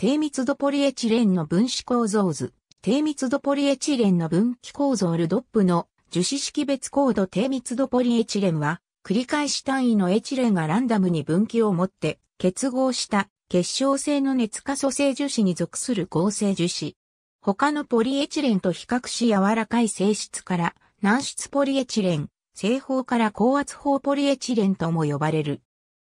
低密度ポリエチレンの分子構造図、低密度ポリエチレンの分岐構造ルドップの樹脂識別コード低密度ポリエチレンは、繰り返し単位のエチレンがランダムに分岐を持って結合した結晶性の熱化素性樹脂に属する合成樹脂。他のポリエチレンと比較し柔らかい性質から軟質ポリエチレン、製法から高圧法ポリエチレンとも呼ばれる。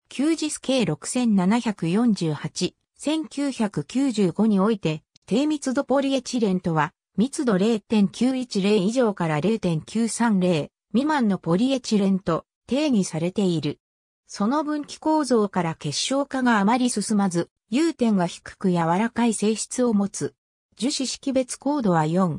9次ス6748、1995において、低密度ポリエチレンとは、密度0.910以上から0.930未満のポリエチレンと定義されている。その分岐構造から結晶化があまり進まず、融点が低く柔らかい性質を持つ。樹脂識別高度は4。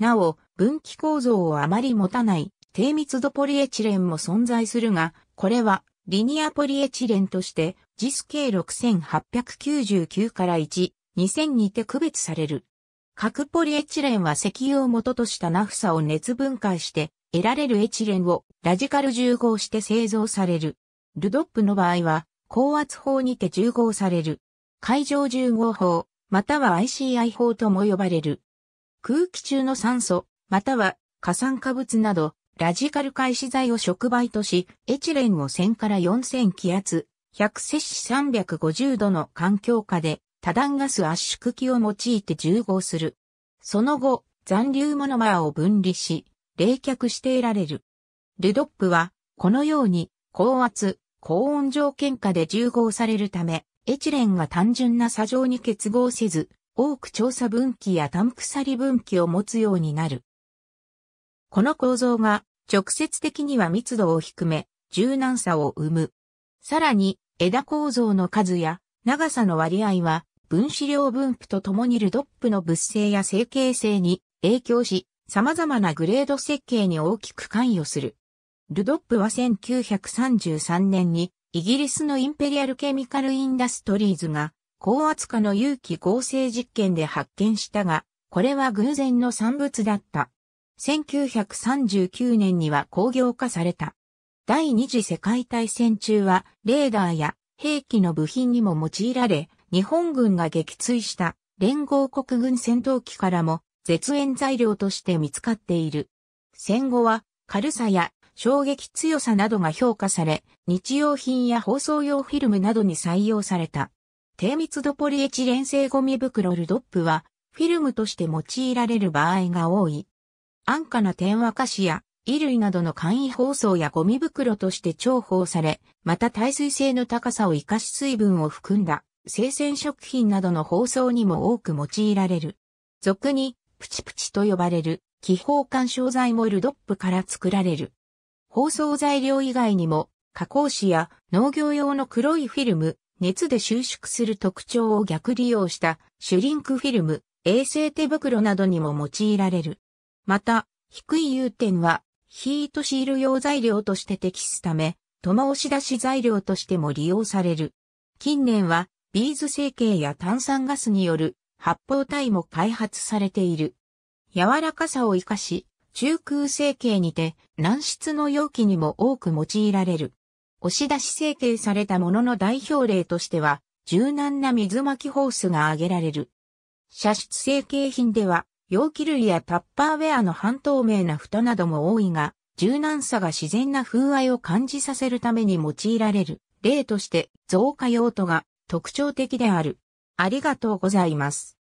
なお、分岐構造をあまり持たない低密度ポリエチレンも存在するが、これはリニアポリエチレンとして、実計6899から1、2000にて区別される。核ポリエチレンは石油を元としたナフサを熱分解して得られるエチレンをラジカル重合して製造される。ルドップの場合は高圧法にて重合される。海上重合法、または ICI 法とも呼ばれる。空気中の酸素、または過酸化物などラジカル開始剤を触媒とし、エチレンを1000から4000気圧、100摂氏350度の環境下で多段ガス圧縮機を用いて重合する。その後、残留モノマーを分離し、冷却して得られる。ルドップは、このように、高圧、高温条件下で重合されるため、エチレンが単純な砂状に結合せず、多く調査分岐やタンクサリ分岐を持つようになる。この構造が直接的には密度を低め、柔軟さを生む。さらに、枝構造の数や長さの割合は分子量分布とともにルドップの物性や成形性に影響し、様々なグレード設計に大きく関与する。ルドップは1933年にイギリスのインペリアルケミカルインダストリーズが高圧化の有機合成実験で発見したが、これは偶然の産物だった。1939年には工業化された。第二次世界大戦中はレーダーや兵器の部品にも用いられ、日本軍が撃墜した連合国軍戦闘機からも絶縁材料として見つかっている。戦後は軽さや衝撃強さなどが評価され、日用品や放送用フィルムなどに採用された。低密度ポリエチレン製ゴミ袋ルドップはフィルムとして用いられる場合が多い。安価な天和菓子や衣類などの簡易包装やゴミ袋として重宝され、また耐水性の高さを生かし水分を含んだ生鮮食品などの包装にも多く用いられる。俗にプチプチと呼ばれる気泡干渉剤もルドップから作られる。包装材料以外にも加工紙や農業用の黒いフィルム、熱で収縮する特徴を逆利用したシュリンクフィルム、衛生手袋などにも用いられる。また、低い融点は、ヒートシール用材料として適すため、友押し出し材料としても利用される。近年は、ビーズ成形や炭酸ガスによる発泡体も開発されている。柔らかさを活かし、中空成形にて軟質の容器にも多く用いられる。押し出し成形されたものの代表例としては、柔軟な水巻きホースが挙げられる。射出成形品では、容器類やタッパーウェアの半透明な蓋なども多いが、柔軟さが自然な風合いを感じさせるために用いられる例として、増加用途が特徴的である。ありがとうございます。